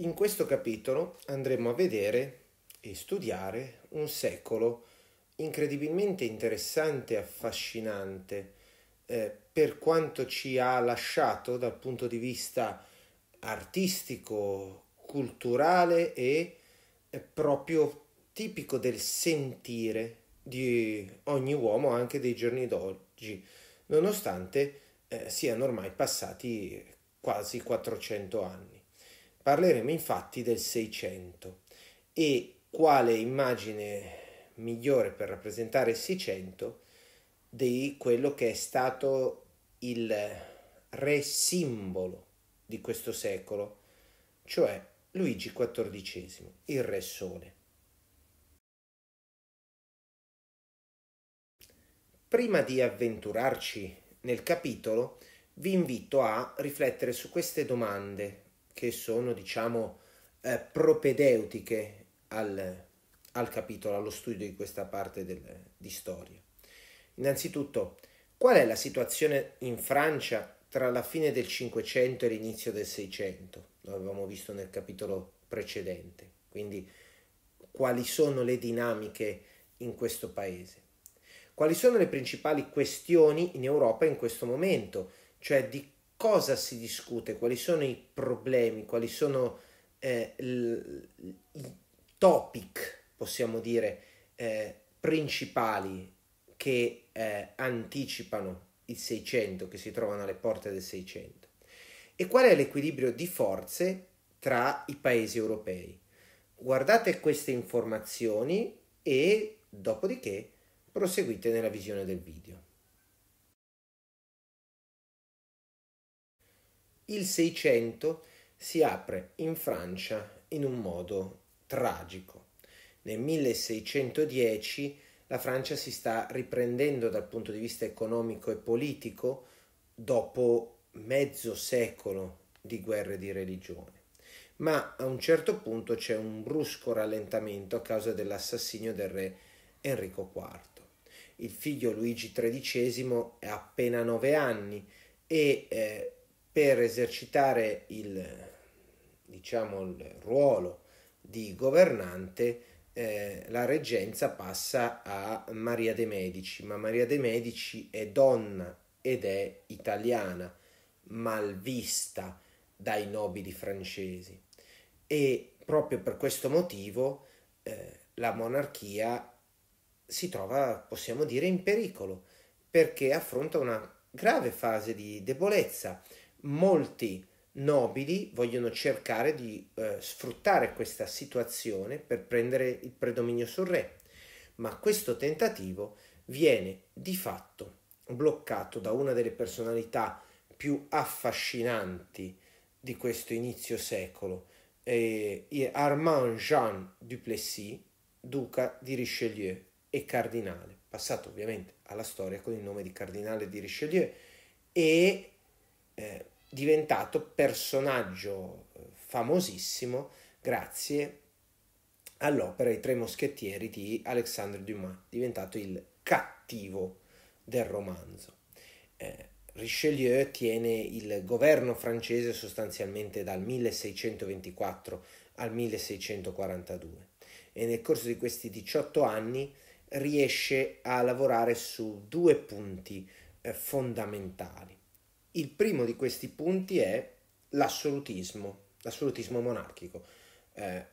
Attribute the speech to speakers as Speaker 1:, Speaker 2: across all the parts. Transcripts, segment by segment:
Speaker 1: In questo capitolo andremo a vedere e studiare un secolo incredibilmente interessante e affascinante eh, per quanto ci ha lasciato dal punto di vista artistico, culturale e eh, proprio tipico del sentire di ogni uomo anche dei giorni d'oggi, nonostante eh, siano ormai passati quasi 400 anni. Parleremo infatti del 600 e quale immagine migliore per rappresentare il 600 di quello che è stato il re simbolo di questo secolo, cioè Luigi XIV, il re sole. Prima di avventurarci nel capitolo, vi invito a riflettere su queste domande che sono, diciamo, eh, propedeutiche al, al, capitolo, allo studio di questa parte del, di storia. Innanzitutto, qual è la situazione in Francia tra la fine del Cinquecento e l'inizio del Seicento? Lo avevamo visto nel capitolo precedente. Quindi, quali sono le dinamiche in questo paese? Quali sono le principali questioni in Europa in questo momento? Cioè di cosa si discute, quali sono i problemi, quali sono eh, l, i topic, possiamo dire, eh, principali che eh, anticipano il 600, che si trovano alle porte del 600. E qual è l'equilibrio di forze tra i paesi europei? Guardate queste informazioni e dopodiché proseguite nella visione del video. Il Seicento si apre in Francia in un modo tragico. Nel 1610 la Francia si sta riprendendo dal punto di vista economico e politico dopo mezzo secolo di guerre di religione. Ma a un certo punto c'è un brusco rallentamento a causa dell'assassinio del re Enrico IV. Il figlio Luigi XIII è appena nove anni e eh, per esercitare il, diciamo, il ruolo di governante eh, la reggenza passa a Maria de Medici, ma Maria de Medici è donna ed è italiana, mal vista dai nobili francesi e proprio per questo motivo eh, la monarchia si trova, possiamo dire, in pericolo perché affronta una grave fase di debolezza molti nobili vogliono cercare di eh, sfruttare questa situazione per prendere il predominio sul re, ma questo tentativo viene di fatto bloccato da una delle personalità più affascinanti di questo inizio secolo, eh, Armand Jean Duplessis, duca di Richelieu e cardinale, passato ovviamente alla storia con il nome di cardinale di Richelieu, e eh, diventato personaggio eh, famosissimo grazie all'opera I Tre Moschettieri di Alexandre Dumas, diventato il cattivo del romanzo. Eh, Richelieu tiene il governo francese sostanzialmente dal 1624 al 1642 e nel corso di questi 18 anni riesce a lavorare su due punti eh, fondamentali. Il primo di questi punti è l'assolutismo, l'assolutismo monarchico. Eh,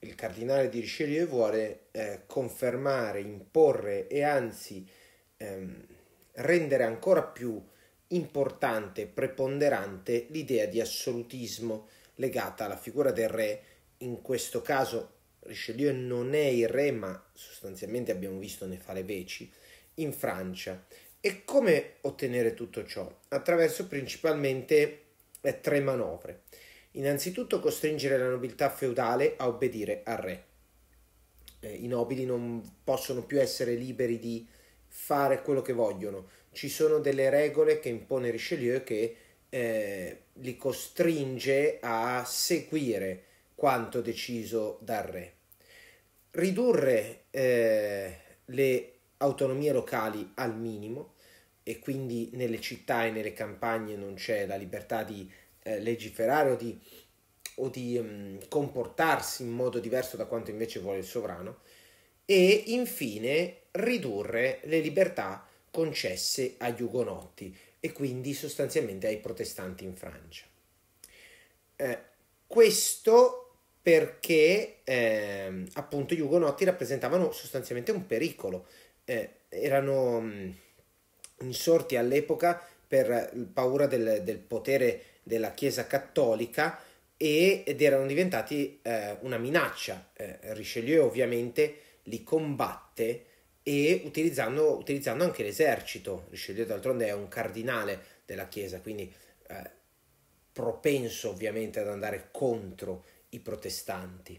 Speaker 1: il cardinale di Richelieu vuole eh, confermare, imporre e anzi ehm, rendere ancora più importante, preponderante l'idea di assolutismo legata alla figura del re. In questo caso Richelieu non è il re, ma sostanzialmente abbiamo visto ne fare veci in Francia. E come ottenere tutto ciò? Attraverso principalmente eh, tre manovre. Innanzitutto costringere la nobiltà feudale a obbedire al re. Eh, I nobili non possono più essere liberi di fare quello che vogliono. Ci sono delle regole che impone Richelieu che eh, li costringe a seguire quanto deciso dal re. Ridurre eh, le autonomie locali al minimo, e quindi nelle città e nelle campagne non c'è la libertà di eh, legiferare o di, o di um, comportarsi in modo diverso da quanto invece vuole il sovrano, e infine ridurre le libertà concesse agli ugonotti e quindi sostanzialmente ai protestanti in Francia. Eh, questo perché eh, appunto gli ugonotti rappresentavano sostanzialmente un pericolo, eh, erano mm, insorti all'epoca per eh, paura del, del potere della Chiesa cattolica ed erano diventati eh, una minaccia. Eh, Richelieu ovviamente li combatte e utilizzando, utilizzando anche l'esercito. Richelieu d'altronde è un cardinale della Chiesa, quindi eh, propenso ovviamente ad andare contro i protestanti.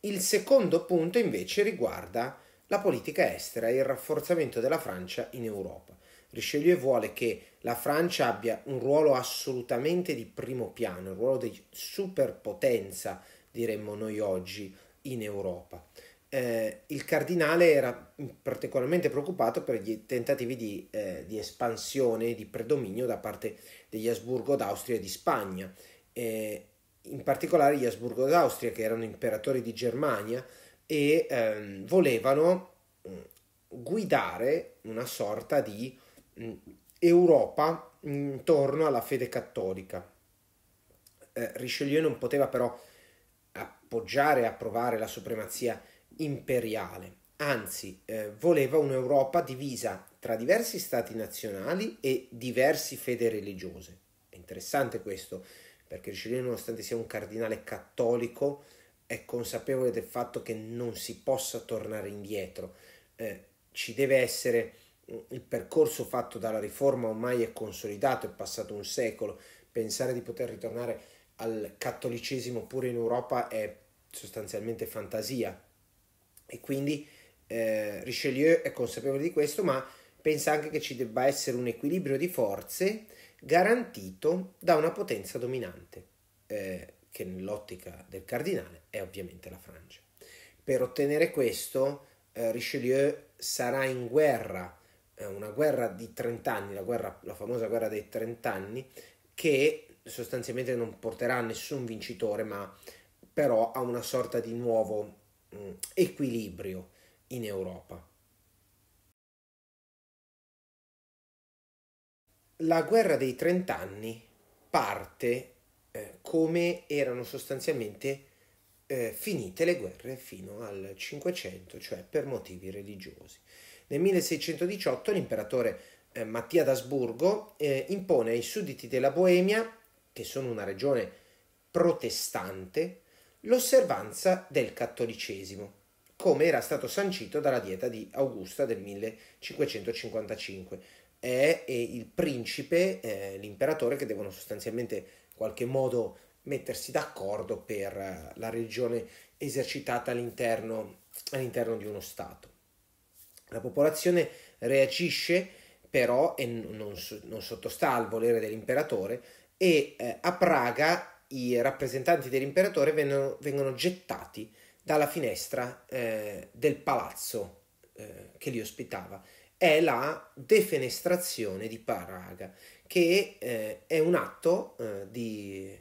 Speaker 1: Il secondo punto invece riguarda la politica estera e il rafforzamento della Francia in Europa. Richelieu vuole che la Francia abbia un ruolo assolutamente di primo piano, il ruolo di superpotenza, diremmo noi oggi, in Europa. Eh, il cardinale era particolarmente preoccupato per gli tentativi di, eh, di espansione, di predominio da parte degli Asburgo d'Austria e di Spagna. Eh, in particolare gli Asburgo d'Austria, che erano imperatori di Germania, e ehm, volevano mm, guidare una sorta di mh, mm, Europa intorno alla fede cattolica. Eh, Richelieu non poteva però appoggiare e approvare la supremazia imperiale, anzi eh, voleva un'Europa divisa tra diversi stati nazionali e diverse fede religiose. È interessante questo, perché Richelieu nonostante sia un cardinale cattolico, è consapevole del fatto che non si possa tornare indietro, eh, ci deve essere mm, il percorso fatto dalla riforma ormai è consolidato, è passato un secolo, pensare di poter ritornare al cattolicesimo pure in Europa è sostanzialmente fantasia e quindi eh, Richelieu è consapevole di questo, ma pensa anche che ci debba essere un equilibrio di forze garantito da una potenza dominante. Eh, che nell'ottica del cardinale è ovviamente la Francia. Per ottenere questo eh, Richelieu sarà in guerra, eh, una guerra di 30 anni, la, guerra, la famosa guerra dei 30 anni, che sostanzialmente non porterà a nessun vincitore, ma però a una sorta di nuovo mh, mm, equilibrio in Europa. La guerra dei trent'anni parte eh, come erano sostanzialmente eh, finite le guerre fino al 500, cioè per motivi religiosi. Nel 1618 l'imperatore eh, Mattia d'Asburgo eh, impone ai sudditi della Boemia, che sono una regione protestante, l'osservanza del cattolicesimo, come era stato sancito dalla dieta di Augusta del 1555. È il principe, eh, l'imperatore, che devono sostanzialmente qualche modo mettersi d'accordo per eh, la religione esercitata all'interno, all'interno di uno Stato. La popolazione reagisce però e non, non sottostà al volere dell'imperatore e eh, a Praga i rappresentanti dell'imperatore vengono, vengono gettati dalla finestra eh, del palazzo eh, che li ospitava. È la defenestrazione di Praga che eh, è un atto eh, di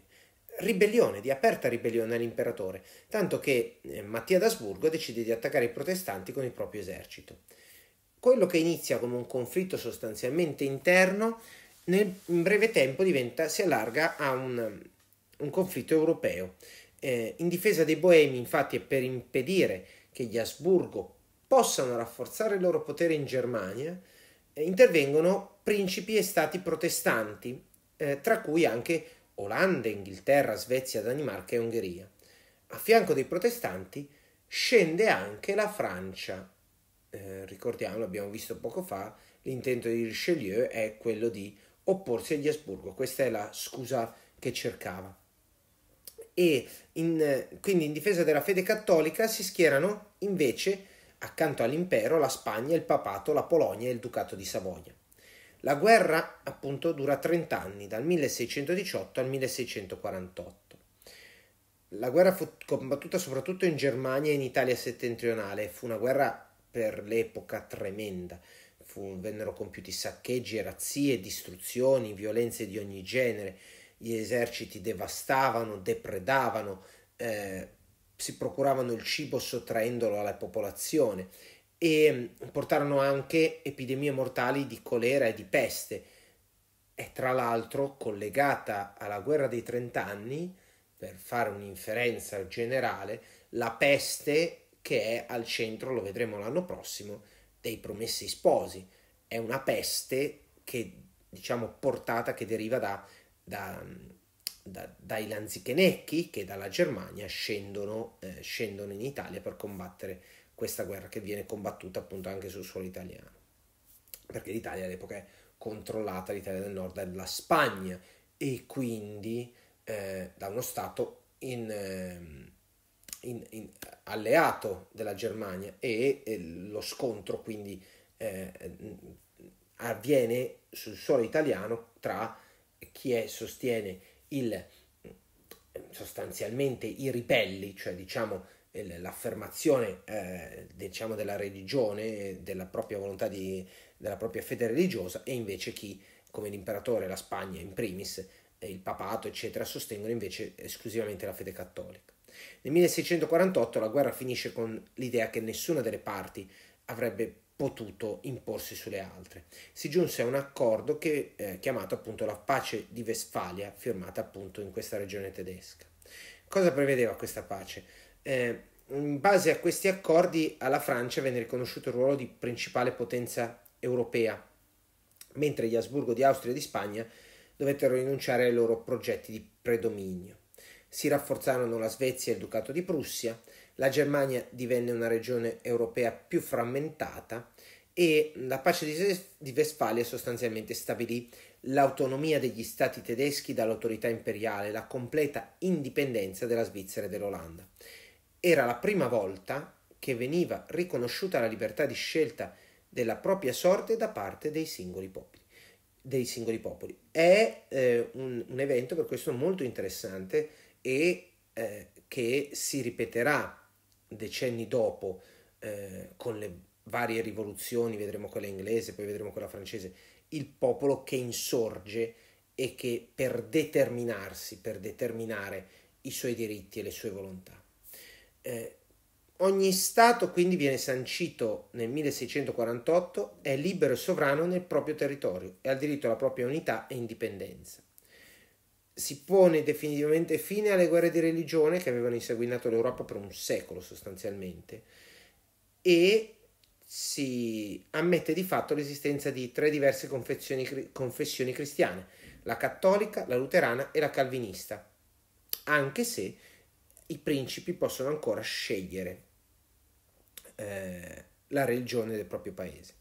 Speaker 1: ribellione, di aperta ribellione all'imperatore, tanto che eh, Mattia d'Asburgo decide di attaccare i protestanti con il proprio esercito. Quello che inizia come un conflitto sostanzialmente interno, nel, in breve tempo diventa, si allarga a un, un conflitto europeo. Eh, in difesa dei boemi, infatti, e per impedire che gli Asburgo possano rafforzare il loro potere in Germania, eh, intervengono principi e stati protestanti, eh, tra cui anche Olanda, Inghilterra, Svezia, Danimarca e Ungheria. A fianco dei protestanti scende anche la Francia. Eh, ricordiamo, abbiamo visto poco fa, l'intento di Richelieu è quello di opporsi agli Asburgo. Questa è la scusa che cercava. E in, eh, quindi in difesa della fede cattolica si schierano invece accanto all'impero la Spagna, il papato, la Polonia e il ducato di Savoia. La guerra appunto dura 30 anni, dal 1618 al 1648. La guerra fu combattuta soprattutto in Germania e in Italia settentrionale, fu una guerra per l'epoca tremenda. Fu, vennero compiuti saccheggi, razzie, distruzioni, violenze di ogni genere. Gli eserciti devastavano, depredavano, eh, si procuravano il cibo sottraendolo alla popolazione e mm, portarono anche epidemie mortali di colera e di peste. È tra l'altro collegata alla guerra dei trent'anni, per fare un'inferenza generale, la peste che è al centro, lo vedremo l'anno prossimo, dei promessi sposi. È una peste che, diciamo, portata, che deriva da, da mm, da, dai lanzichenecchi che dalla Germania scendono, eh, scendono in Italia per combattere questa guerra che viene combattuta appunto anche sul suolo italiano. Perché l'Italia all'epoca è controllata, l'Italia del Nord, dalla Spagna e quindi eh, da uno Stato in, ehm, in, in alleato della Germania e, e lo scontro quindi eh, avviene sul suolo italiano tra chi è, sostiene il, sostanzialmente i ribelli, cioè diciamo l'affermazione eh, diciamo della religione, della propria volontà di, della propria fede religiosa e invece chi come l'imperatore, la Spagna in primis, il papato eccetera sostengono invece esclusivamente la fede cattolica. Nel 1648 la guerra finisce con l'idea che nessuna delle parti avrebbe potuto imporsi sulle altre. Si giunse a un accordo che, eh, chiamato appunto la pace di Vestfalia, firmata appunto in questa regione tedesca. Cosa prevedeva questa pace? Eh, in base a questi accordi alla Francia venne riconosciuto il ruolo di principale potenza europea, mentre gli Asburgo di Austria e di Spagna dovettero rinunciare ai loro progetti di predominio. Si rafforzarono la Svezia e il Ducato di Prussia, la Germania divenne una regione europea più frammentata e la pace di Vestfalia sostanzialmente stabilì l'autonomia degli stati tedeschi dall'autorità imperiale, la completa indipendenza della Svizzera e dell'Olanda. Era la prima volta che veniva riconosciuta la libertà di scelta della propria sorte da parte dei singoli popoli. Dei singoli popoli. È eh, un, un, evento per questo molto interessante e eh, che si ripeterà decenni dopo eh, con le varie rivoluzioni, vedremo quella inglese, poi vedremo quella francese, il popolo che insorge e che per determinarsi, per determinare i suoi diritti e le sue volontà. Eh, ogni Stato quindi viene sancito nel 1648, è libero e sovrano nel proprio territorio e ha diritto alla propria unità e indipendenza. Si pone definitivamente fine alle guerre di religione che avevano insanguinato l'Europa per un secolo sostanzialmente e si ammette di fatto l'esistenza di tre diverse confessioni cristiane, la cattolica, la luterana e la calvinista, anche se i principi possono ancora scegliere eh, la religione del proprio paese.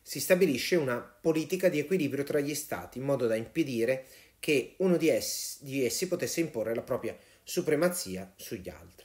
Speaker 1: Si stabilisce una politica di equilibrio tra gli stati in modo da impedire che uno di essi, di essi potesse imporre la propria supremazia sugli altri.